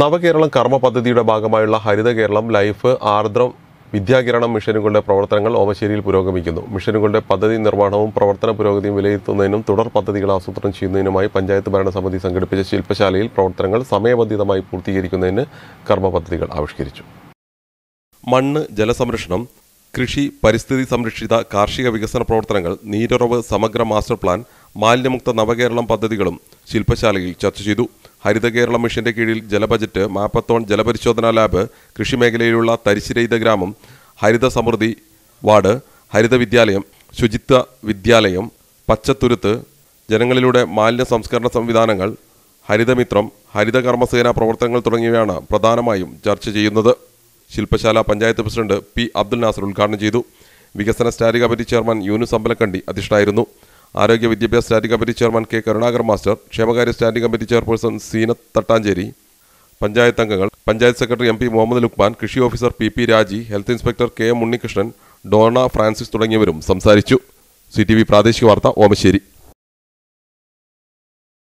നവകേരളം കർമ്മ പദ്ധതിയുടെ ഭാഗമായുള്ള ഹരിത കേരളം ലൈഫ് ആർദ്രം വിദ്യാകിരണം മിഷനുകളുടെ പ്രവർത്തനങ്ങൾ ഓമശ്ശേരിയിൽ പുരോഗമിക്കുന്നു മിഷനുകളുടെ പദ്ധതി നിർവ്വഹണവും പ്രവർത്തന പുരോഗതിയും വിലയിരുത്തുന്നതിനും തുടർ പദ്ധതികൾ ആസൂത്രണം ചെയ്യുന്നതിനുമായി പഞ്ചായത്ത് ഭരണസമിതി സംഘടിപ്പിച്ച ശില്പശാലയിൽ പ്രവർത്തനങ്ങൾ സമയബന്ധിതമായി പൂർത്തീകരിക്കുന്നതിന് കർമ്മ പദ്ധതികൾ ആവിഷ്കരിച്ചു മണ്ണ് ജലസംരക്ഷണം കൃഷി പരിസ്ഥിതി സംരക്ഷിത കാർഷിക വികസന പ്രവർത്തനങ്ങൾ നീരുറവ് സമഗ്ര മാസ്റ്റർ പ്ലാൻ മാലിന്യമുക്ത നവകേരളം പദ്ധതികളും ശില്പശാലയിൽ ചർച്ച ചെയ്തു ഹരിത കേരള മിഷന്റെ കീഴിൽ ജലബജറ്റ് മാപ്പത്തോൺ ജലപരിശോധനാ ലാബ് കൃഷിമേഖലയിലുള്ള തരിശിരഹിത ഗ്രാമം ഹരിത സമൃദ്ധി വാർഡ് ഹരിത വിദ്യാലയം ശുചിത്വ വിദ്യാലയം പച്ചത്തുരുത്ത് ജനങ്ങളിലൂടെ മാലിന്യ സംസ്കരണ സംവിധാനങ്ങൾ ഹരിതമിത്രം ഹരിത കർമ്മസേന പ്രവർത്തനങ്ങൾ തുടങ്ങിയവയാണ് പ്രധാനമായും ചർച്ച ചെയ്യുന്നത് ശില്പശാല പഞ്ചായത്ത് പ്രസിഡന്റ് പി അബ്ദുൽ നാസർ ഉദ്ഘാടനം ചെയ്തു വികസന സ്റ്റാരി കമ്മിറ്റി ചെയർമാൻ യൂനുസ് അമ്പലക്കണ്ടി അധ്യക്ഷനായിരുന്നു ആരോഗ്യ വിദ്യാഭ്യാസ standing committee chairman K Karunakar master ക്ഷേമകാര്യ standing committee chairperson Seena Thattancheri panchayat അംഗങ്ങൾ panchayat secretary M P Muhammad Luqman കൃഷി officer P P Raji health inspector K M Unnikrishnan Dona Francis തുടങ്ങിയവരും സംസാരിച്ചു സി ടി വി പ്രാദേശിക വാർത്ത ഓമശ്ശേരി